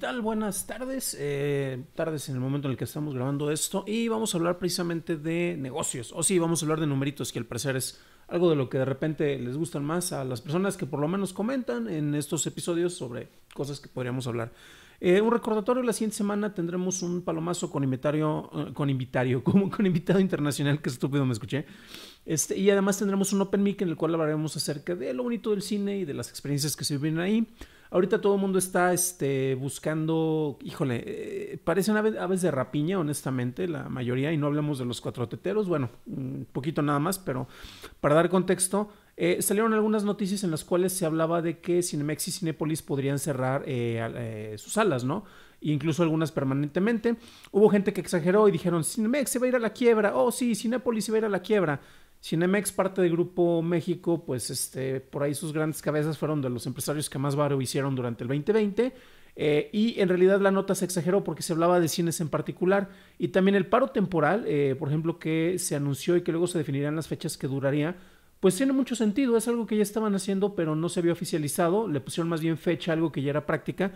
tal? Buenas tardes. Eh, tardes en el momento en el que estamos grabando esto. Y vamos a hablar precisamente de negocios. O sí, vamos a hablar de numeritos, que al parecer es algo de lo que de repente les gustan más a las personas que por lo menos comentan en estos episodios sobre cosas que podríamos hablar. Eh, un recordatorio, la siguiente semana tendremos un palomazo con invitario, eh, con invitario, como con invitado internacional, que estúpido me escuché. Este, y además tendremos un open mic en el cual hablaremos acerca de lo bonito del cine y de las experiencias que se viven ahí. Ahorita todo el mundo está este, buscando, híjole, eh, parecen aves de rapiña, honestamente, la mayoría, y no hablamos de los cuatro teteros, bueno, un poquito nada más, pero para dar contexto, eh, salieron algunas noticias en las cuales se hablaba de que Cinemex y Cinépolis podrían cerrar eh, eh, sus salas, ¿no? incluso algunas permanentemente. Hubo gente que exageró y dijeron, Cinemex se va a ir a la quiebra, oh sí, Cinépolis se va a ir a la quiebra. Cinemex, parte del Grupo México, pues este, por ahí sus grandes cabezas fueron de los empresarios que más varo hicieron durante el 2020. Eh, y en realidad la nota se exageró porque se hablaba de cines en particular y también el paro temporal, eh, por ejemplo, que se anunció y que luego se definirían las fechas que duraría, pues tiene mucho sentido, es algo que ya estaban haciendo pero no se había oficializado, le pusieron más bien fecha, algo que ya era práctica,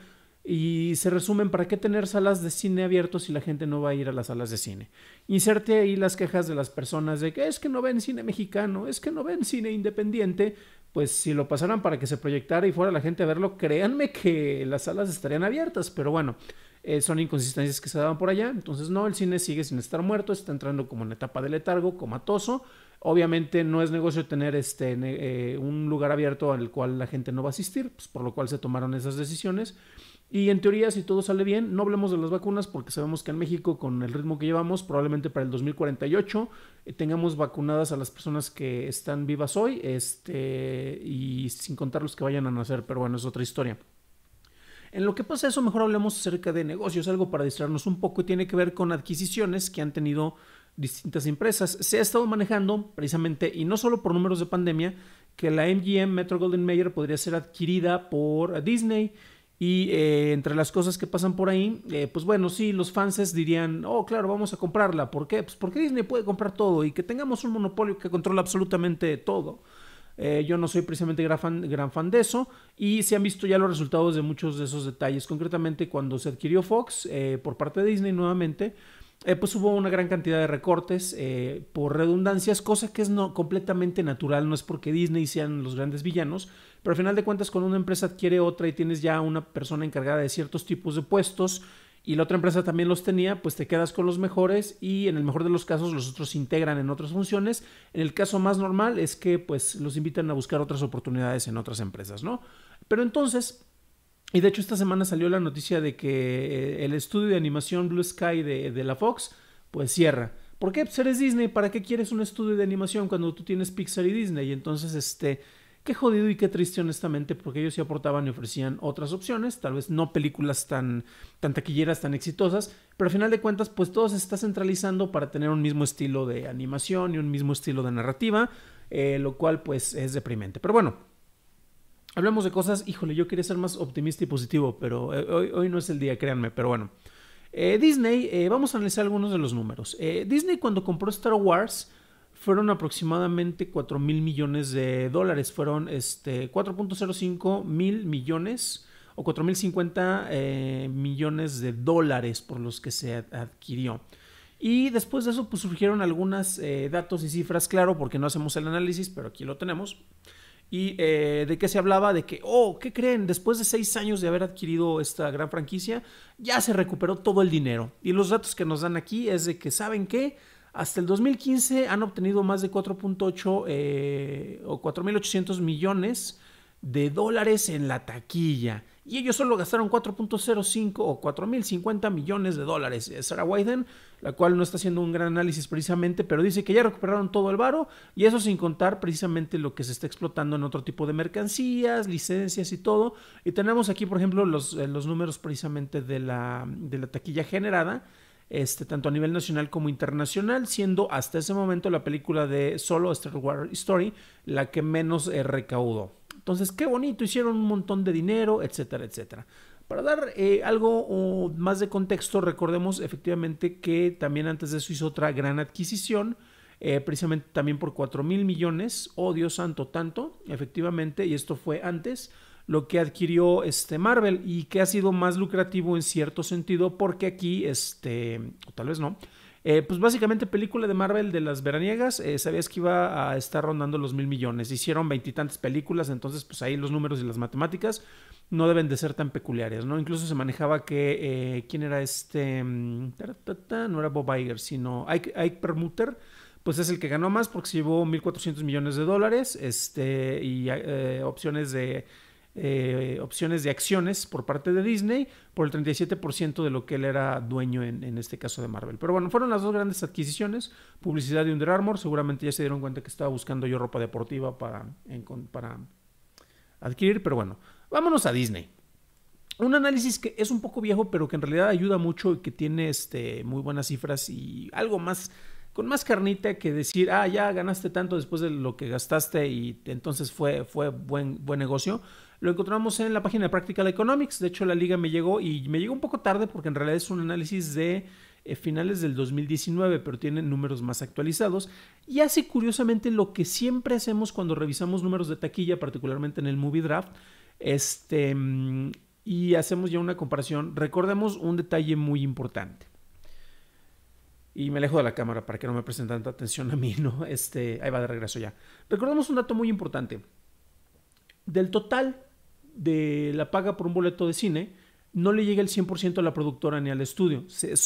y se resumen, ¿para qué tener salas de cine abiertos si la gente no va a ir a las salas de cine? Inserte ahí las quejas de las personas de que es que no ven cine mexicano, es que no ven cine independiente. Pues si lo pasaran para que se proyectara y fuera la gente a verlo, créanme que las salas estarían abiertas. Pero bueno, eh, son inconsistencias que se daban por allá. Entonces no, el cine sigue sin estar muerto, está entrando como en etapa de letargo, comatoso. Obviamente no es negocio tener este, eh, un lugar abierto al cual la gente no va a asistir, pues por lo cual se tomaron esas decisiones. Y en teoría, si todo sale bien, no hablemos de las vacunas porque sabemos que en México, con el ritmo que llevamos, probablemente para el 2048 eh, tengamos vacunadas a las personas que están vivas hoy este, y sin contar los que vayan a nacer, pero bueno, es otra historia. En lo que pasa eso, mejor hablemos acerca de negocios, algo para distraernos un poco y tiene que ver con adquisiciones que han tenido distintas empresas. Se ha estado manejando precisamente, y no solo por números de pandemia, que la MGM Metro Golden Mayer podría ser adquirida por Disney. Y eh, entre las cosas que pasan por ahí, eh, pues bueno, sí, los fans dirían, oh, claro, vamos a comprarla. ¿Por qué? Pues porque Disney puede comprar todo y que tengamos un monopolio que controla absolutamente todo. Eh, yo no soy precisamente gran fan, de eso y se han visto ya los resultados de muchos de esos detalles. Concretamente, cuando se adquirió Fox por parte de Disney nuevamente, pues hubo una gran cantidad de recortes por redundancias, cosa que es completamente natural, no es porque Disney sean los grandes villanos, pero al final de cuentas cuando una empresa adquiere otra y tienes ya una persona encargada de ciertos tipos de puestos y la otra empresa también los tenía, pues te quedas con los mejores y en el mejor de los casos los otros se integran en otras funciones. En el caso más normal es que pues los invitan a buscar otras oportunidades en otras empresas, ¿no? Pero entonces, y de hecho esta semana salió la noticia de que eh, el estudio de animación Blue Sky de, de la Fox pues cierra. ¿Por qué? Pues Disney, ¿para qué quieres un estudio de animación cuando tú tienes Pixar y Disney? Y entonces, este, Qué jodido y qué triste honestamente, porque ellos sí aportaban y ofrecían otras opciones, tal vez no películas tan, tan taquilleras, tan exitosas, pero al final de cuentas, pues todo se está centralizando para tener un mismo estilo de animación y un mismo estilo de narrativa, eh, lo cual pues es deprimente. Pero bueno, hablemos de cosas, híjole, yo quería ser más optimista y positivo, pero eh, hoy, no es el día, créanme, pero bueno. Eh, Disney, vamos a analizar algunos de los números. Disney cuando compró Star Wars, fueron aproximadamente 4 mil millones de dólares. Fueron este, 4.05 mil millones o 4.050 eh, millones de dólares por los que se adquirió. Y después de eso pues, surgieron algunos eh, datos y cifras, claro, porque no hacemos el análisis, pero aquí lo tenemos. ¿Y eh, de qué se hablaba? De que, oh, ¿qué creen? Después de seis años de haber adquirido esta gran franquicia, ya se recuperó todo el dinero. Y los datos que nos dan aquí es de que, ¿saben qué? Hasta el 2015 han obtenido más de 4.8 eh, o 4.800 millones de dólares en la taquilla. Y ellos solo gastaron 4.05 o 4.050 millones de dólares. Eh, Sarah Wyden, la cual no está haciendo un gran análisis precisamente, pero dice que ya recuperaron todo el varo y eso sin contar precisamente lo que se está explotando en otro tipo de mercancías, licencias y todo. Y tenemos aquí, por ejemplo, los, eh, los números precisamente de de la taquilla generada este, tanto a nivel nacional como internacional, siendo hasta ese momento la película de solo Star Wars Story la que menos eh, recaudó. Entonces, qué bonito, hicieron un montón de dinero, etcétera, etcétera. Para dar eh, algo más de contexto, recordemos efectivamente que también antes de eso hizo otra gran adquisición, eh, precisamente también por 4 mil millones, oh Dios santo, tanto, efectivamente, y esto fue antes, lo que adquirió este Marvel y que ha sido más lucrativo en cierto sentido porque aquí, este, o tal vez no, eh, pues básicamente película de Marvel de las veraniegas, eh, sabías que iba a estar rondando los mil millones, hicieron veintitantas películas, entonces pues ahí los números y las matemáticas no deben de ser tan peculiares, ¿no? Incluso se manejaba que, eh, ¿quién era este? Mm, no era Bob Iger, sino Ike, Ike Permuter, pues es el que ganó más porque se llevó 1.400 millones de dólares, este, y opciones de eh, opciones de acciones por parte de Disney por el 37% de lo que él era dueño en, este caso de Marvel. Pero bueno, fueron las dos grandes adquisiciones, publicidad de Under Armour, seguramente ya se dieron cuenta que estaba buscando yo ropa deportiva para, adquirir, pero bueno, vámonos a Disney. Un análisis que es un poco viejo, pero que en realidad ayuda mucho y que tiene este, muy buenas cifras y algo más con más carnita que decir, ah, ya ganaste tanto después de lo que gastaste y entonces fue, fue buen, buen negocio. Lo encontramos en la página de Practical Economics. De hecho, la liga me llegó y me llegó un poco tarde porque en realidad es un análisis de eh, finales del 2019, pero tiene números más actualizados. Y hace curiosamente lo que siempre hacemos cuando revisamos números de taquilla, particularmente en el Movie Draft. Este, mm, y hacemos ya una comparación. Recordemos un detalle muy importante y me alejo de la cámara para que no me presten tanta atención a mí, ¿no? Este, ahí va de regreso ya. Recordemos un dato muy importante. Del total de la paga por un boleto de cine, no le llega el 100% a la productora ni al estudio.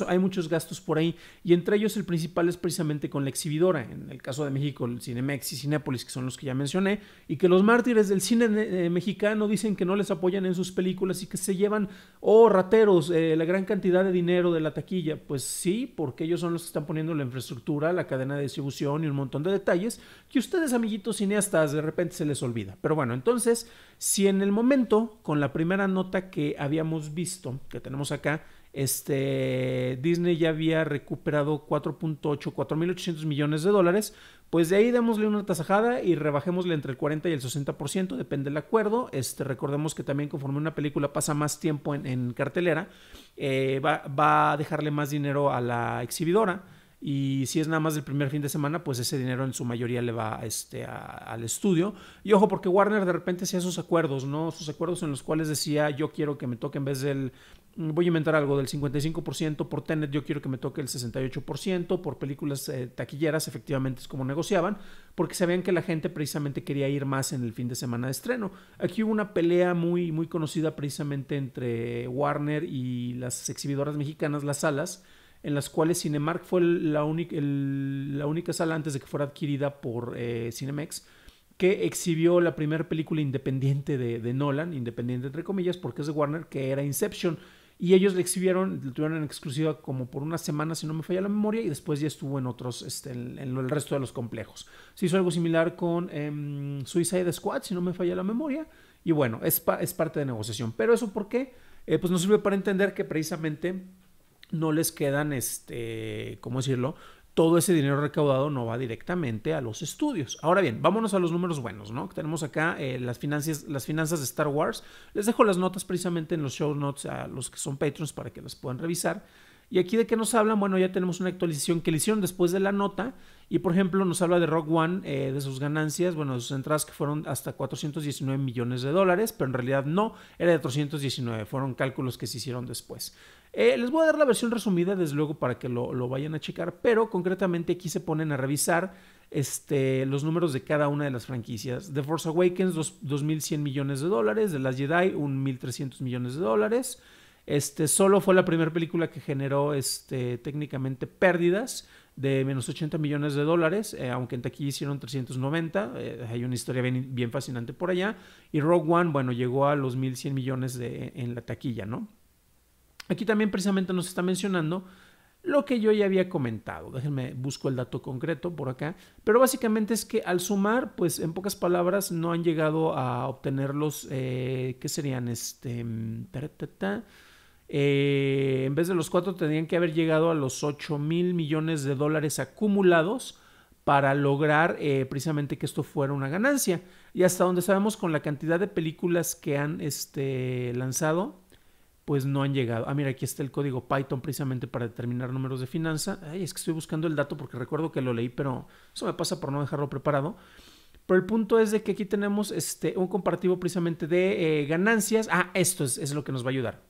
hay muchos gastos por ahí y entre ellos el principal es precisamente con la exhibidora, en el caso de México, el Cinemex y Cinépolis, que son los que ya mencioné, y que los mártires del cine eh, mexicano dicen que no les apoyan en sus películas y que se llevan, oh, rateros, eh, la gran cantidad de dinero de la taquilla. Pues sí, porque ellos son los que están poniendo la infraestructura, la cadena de distribución y un montón de detalles que ustedes, amiguitos cineastas, de repente se les olvida. Pero bueno, entonces, si en el momento, con la primera nota que habíamos visto, visto que tenemos acá, este, Disney ya había recuperado 4.8, 4.800 millones de dólares, pues de ahí démosle una tasajada y rebajémosle entre el 40 y el 60%, depende del acuerdo. Este, recordemos que también conforme una película pasa más tiempo en, cartelera, eh, va, va, a dejarle más dinero a la exhibidora. Y si es nada más del primer fin de semana, pues ese dinero en su mayoría le va este, al estudio. Y ojo, porque Warner de repente hacía sus acuerdos, ¿no? Sus acuerdos en los cuales decía, yo quiero que me toque en vez del, voy a inventar algo, del 55% por Tenet, yo quiero que me toque el 68%, por películas eh, taquilleras, efectivamente es como negociaban, porque sabían que la gente precisamente quería ir más en el fin de semana de estreno. Aquí hubo una pelea muy, muy conocida precisamente entre Warner y las exhibidoras mexicanas, las salas, en las cuales Cinemark fue la, única, la única sala antes de que fuera adquirida por eh, Cinemex que exhibió la primera película independiente de, Nolan, independiente entre comillas, porque es de Warner, que era Inception. Y ellos le exhibieron, la tuvieron en exclusiva como por una semana, si no me falla la memoria, y después ya estuvo en otros, este, en, el resto de los complejos. Se hizo algo similar con em, Suicide Squad, si no me falla la memoria, y bueno, es, parte de negociación. Pero eso, ¿por qué? Eh, pues nos sirve para entender que precisamente no les quedan, este, ¿cómo decirlo? todo ese dinero recaudado no va directamente a los estudios. Ahora bien, vámonos a los números buenos, ¿no? Tenemos acá eh, las, finanzas, las finanzas de Star Wars. Les dejo las notas precisamente en los show notes a los que son patrons para que las puedan revisar. Y aquí de qué nos hablan, bueno, ya tenemos una actualización que le hicieron después de la nota y por ejemplo, nos habla de Rock One, eh, de sus ganancias, bueno, de sus entradas que fueron hasta 419 millones de dólares, pero en realidad no, era de 319, fueron cálculos que se hicieron después. Eh, les voy a dar la versión resumida, desde luego, para que lo, vayan a checar, pero concretamente aquí se ponen a revisar este, los números de cada una de las franquicias. The Force Awakens, 2.100 millones de dólares, de las Jedi, 1.300 millones de dólares. Este, solo fue la primera película que generó este, técnicamente pérdidas de menos 80 millones de dólares, eh, aunque en taquilla hicieron 390, eh, hay una historia bien, fascinante por allá, y Rogue One, bueno, llegó a los 1.100 millones en la taquilla, ¿no? Aquí también precisamente nos está mencionando lo que yo ya había comentado. Déjenme, busco el dato concreto por acá. Pero básicamente es que al sumar, pues en pocas palabras, no han llegado a obtener los, eh, ¿qué serían? Este, mm, eh, en vez de los 4 tendrían que haber llegado a los 8 mil millones de dólares acumulados para lograr eh, precisamente que esto fuera una ganancia. Y hasta donde sabemos con la cantidad de películas que han este, lanzado, pues no han llegado. Ah, mira, aquí está el código Python precisamente para determinar números de finanza. Ay, es que estoy buscando el dato porque recuerdo que lo leí, pero eso me pasa por no dejarlo preparado. Pero el punto es de que aquí tenemos este, un comparativo precisamente de eh, ganancias. Ah, esto es, es lo que nos va a ayudar.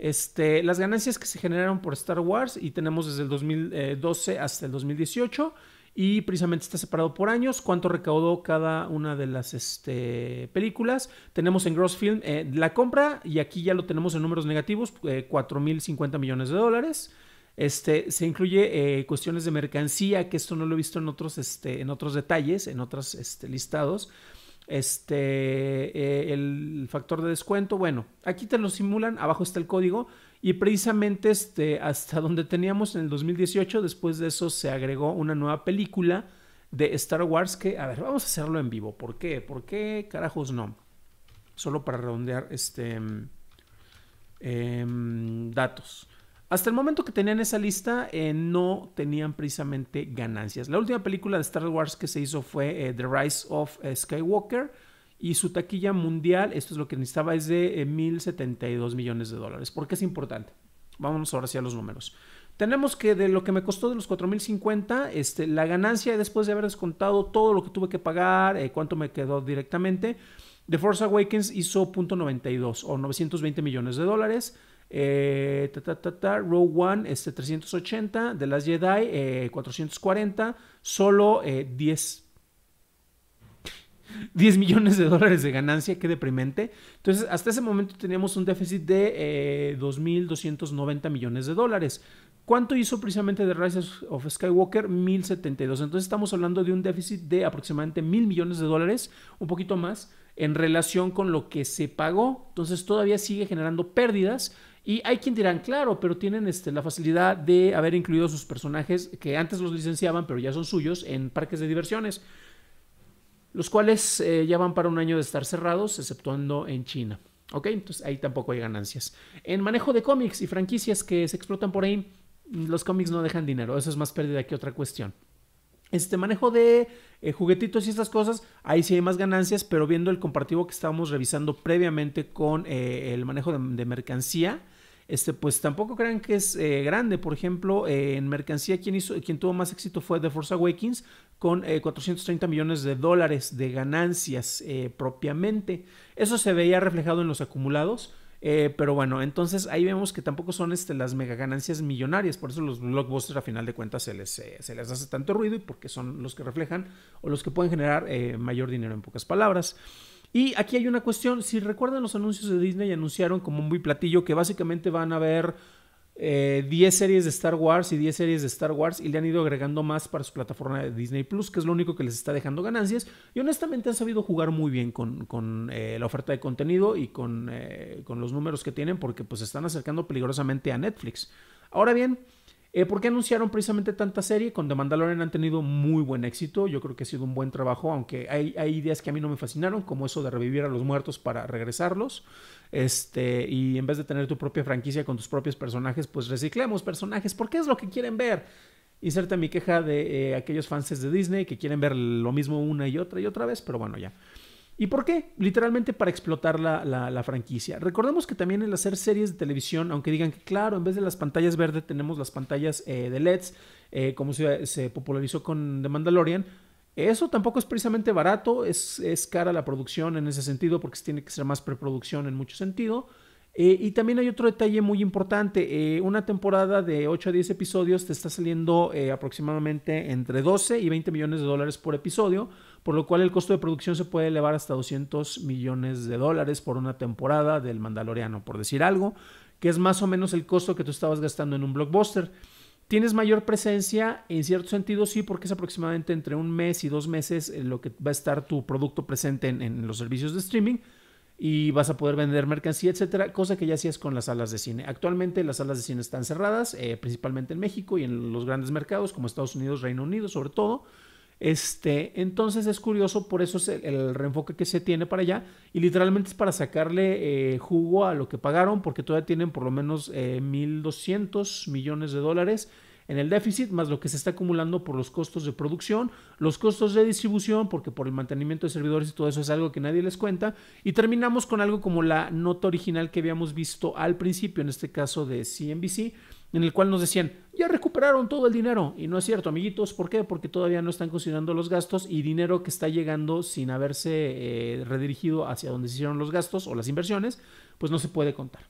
Este, las ganancias que se generaron por Star Wars y tenemos desde el 2012 eh, hasta el 2018 y precisamente está separado por años, cuánto recaudó cada una de las este, películas. Tenemos en Gross Film eh, la compra y aquí ya lo tenemos en números negativos, eh, 4.050 millones de dólares. Este, se incluye eh, cuestiones de mercancía, que esto no lo he visto en otros, este, en otros detalles, en otros este, listados. Este, el factor de descuento. Bueno, aquí te lo simulan, abajo está el código y precisamente este, hasta donde teníamos en el 2018, después de eso se agregó una nueva película de Star Wars que, a ver, vamos a hacerlo en vivo. ¿Por qué? ¿Por qué carajos no? Solo para redondear este, em, em, datos. Hasta el momento que tenían esa lista, eh, no tenían precisamente ganancias. La última película de Star Wars que se hizo fue eh, The Rise of eh, Skywalker y su taquilla mundial, esto es lo que necesitaba, es de 1.072 eh, millones de dólares. ¿Por qué es importante? Vámonos ahora hacia los números. Tenemos que de lo que me costó de los 4.050, este, la ganancia después de haber descontado todo lo que tuve que pagar, eh, cuánto me quedó directamente, The Force Awakens hizo .92 o 920 millones de dólares. Row eh, ta, Rogue One este, 380, The Last Jedi 440, solo 10 10 millones de dólares de ganancia, qué deprimente. Entonces, hasta ese momento teníamos un déficit de eh, 2.290 millones de dólares. ¿Cuánto hizo precisamente The Rise of Skywalker? 1.072. Entonces, estamos hablando de un déficit de aproximadamente 1.000 millones de dólares, un poquito más, en relación con lo que se pagó. Entonces, todavía sigue generando pérdidas. Y hay quien dirán, claro, pero tienen este, la facilidad de haber incluido sus personajes que antes los licenciaban, pero ya son suyos, en parques de diversiones los cuales eh, ya van para un año de estar cerrados, exceptuando en China. ¿Ok? Entonces ahí tampoco hay ganancias. En manejo de cómics y franquicias que se explotan por ahí, los cómics no dejan dinero. Eso es más pérdida que otra cuestión. Este manejo de eh, juguetitos y estas cosas, ahí sí hay más ganancias, pero viendo el comparativo que estábamos revisando previamente con eh, el manejo de, de mercancía, este, pues tampoco crean que es eh, grande. Por ejemplo, eh, en mercancía, quien, hizo, quien tuvo más éxito fue The Force Awakens con 430 eh, millones de dólares de ganancias propiamente. Eso se veía reflejado en los acumulados. pero bueno, entonces ahí vemos que tampoco son este, las mega ganancias millonarias, por eso los blockbusters a final de cuentas se les, se les hace tanto ruido y porque son los que reflejan o los que pueden generar mayor dinero en pocas palabras. Y aquí hay una cuestión, si recuerdan los anuncios de Disney anunciaron como un muy platillo que básicamente van a haber 10 eh, series de Star Wars y 10 series de Star Wars y le han ido agregando más para su plataforma de Disney Plus, que es lo único que les está dejando ganancias. Y honestamente han sabido jugar muy bien con, eh, la oferta de contenido y eh, con, los números que tienen porque pues están acercando peligrosamente a Netflix. Ahora bien, eh, ¿Por qué anunciaron precisamente tanta serie? Con The Mandalorian han tenido muy buen éxito. Yo creo que ha sido un buen trabajo, aunque hay, ideas que a mí no me fascinaron, como eso de revivir a los muertos para regresarlos. Este, y en vez de tener tu propia franquicia con tus propios personajes, pues reciclemos personajes, porque es lo que quieren ver. Inserta mi queja de eh, aquellos fans de Disney que quieren ver lo mismo una y otra y otra vez, pero bueno, ya. ¿Y por qué? Literalmente para explotar la, franquicia. Recordemos que también el hacer series de televisión, aunque digan que claro, en vez de las pantallas verdes tenemos las pantallas eh, de LEDs, eh, como se, popularizó con The Mandalorian, eso tampoco es precisamente barato, es, cara la producción en ese sentido porque tiene que ser más preproducción en mucho sentido. Eh, y también hay otro detalle muy importante, una temporada de 8 a 10 episodios te está saliendo aproximadamente entre 12 y 20 millones de dólares por episodio por lo cual el costo de producción se puede elevar hasta 200 millones de dólares por una temporada del Mandaloriano, por decir algo, que es más o menos el costo que tú estabas gastando en un blockbuster. Tienes mayor presencia, en cierto sentido sí, porque es aproximadamente entre un mes y dos meses eh, lo que va a estar tu producto presente en, los servicios de streaming y vas a poder vender mercancía, etcétera, cosa que ya hacías con las salas de cine. Actualmente las salas de cine están cerradas, eh, principalmente en México y en los grandes mercados como Estados Unidos, Reino Unido, sobre todo. Este, entonces es curioso, por eso es el, reenfoque que se tiene para allá y literalmente es para sacarle eh, jugo a lo que pagaron porque todavía tienen por lo menos 1.200 eh, millones de dólares en el déficit, más lo que se está acumulando por los costos de producción, los costos de distribución, porque por el mantenimiento de servidores y todo eso es algo que nadie les cuenta. Y terminamos con algo como la nota original que habíamos visto al principio, en este caso de CNBC, en el cual nos decían, ya recuperaron todo el dinero. Y no es cierto, amiguitos, ¿por qué? Porque todavía no están considerando los gastos y dinero que está llegando sin haberse eh, redirigido hacia donde se hicieron los gastos o las inversiones, pues no se puede contar.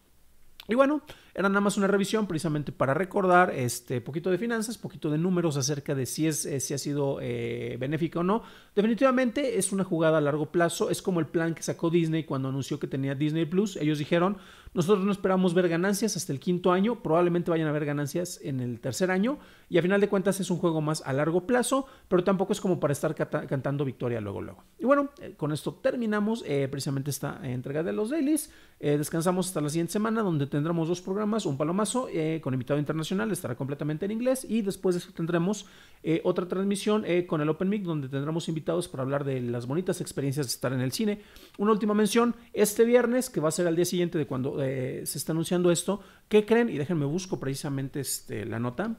Y bueno, era nada más una revisión precisamente para recordar este poquito de finanzas, poquito de números acerca de si, es, eh, si ha sido eh, benéfica o no. Definitivamente es una jugada a largo plazo, es como el plan que sacó Disney cuando anunció que tenía Disney Plus. Ellos dijeron, nosotros no esperamos ver ganancias hasta el quinto año, probablemente vayan a ver ganancias en el tercer año y a final de cuentas es un juego más a largo plazo, pero tampoco es como para estar cantando victoria luego luego. Y bueno, eh, con esto terminamos precisamente esta entrega de los dailies. descansamos hasta la siguiente semana donde tendremos dos programas un palomazo eh, con invitado internacional, estará completamente en inglés y después de eso tendremos eh, otra transmisión eh, con el Open Mic donde tendremos invitados para hablar de las bonitas experiencias de estar en el cine. Una última mención, este viernes, que va a ser al día siguiente de cuando se está anunciando esto, ¿qué creen? Y déjenme busco precisamente este, la nota.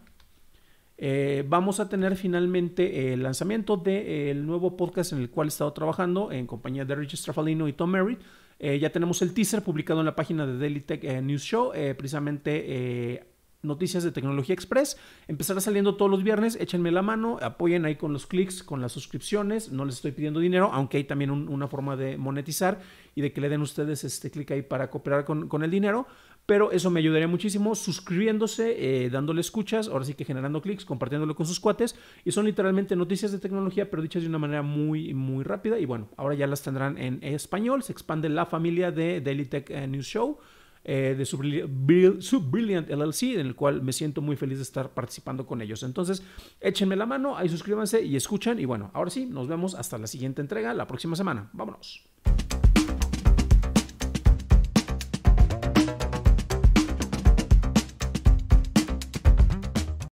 vamos a tener finalmente el lanzamiento del nuevo podcast en el cual he estado trabajando en compañía de Richard Strafalino y Tom Merritt. Eh, ya tenemos el teaser publicado en la página de Daily Tech eh, News Show, eh, precisamente Noticias de Tecnología Express. Empezará saliendo todos los viernes, échenme la mano, apoyen ahí con los clics, con las suscripciones, no les estoy pidiendo dinero, aunque hay también una forma de monetizar y de que le den ustedes este clic ahí para cooperar con el dinero pero eso me ayudaría muchísimo suscribiéndose, eh, dándole escuchas, ahora sí que generando clics, compartiéndolo con sus cuates y son literalmente noticias de tecnología, pero dichas de una manera muy, muy rápida y bueno, ahora ya las tendrán en español, se expande la familia de Daily Tech eh, News Show. Eh, de Subbrilliant LLC, en el cual me siento muy feliz de estar participando con ellos. Entonces, échenme la mano, ahí suscríbanse y escuchan. Y bueno, ahora sí, nos vemos hasta la siguiente entrega, la próxima semana. Vámonos.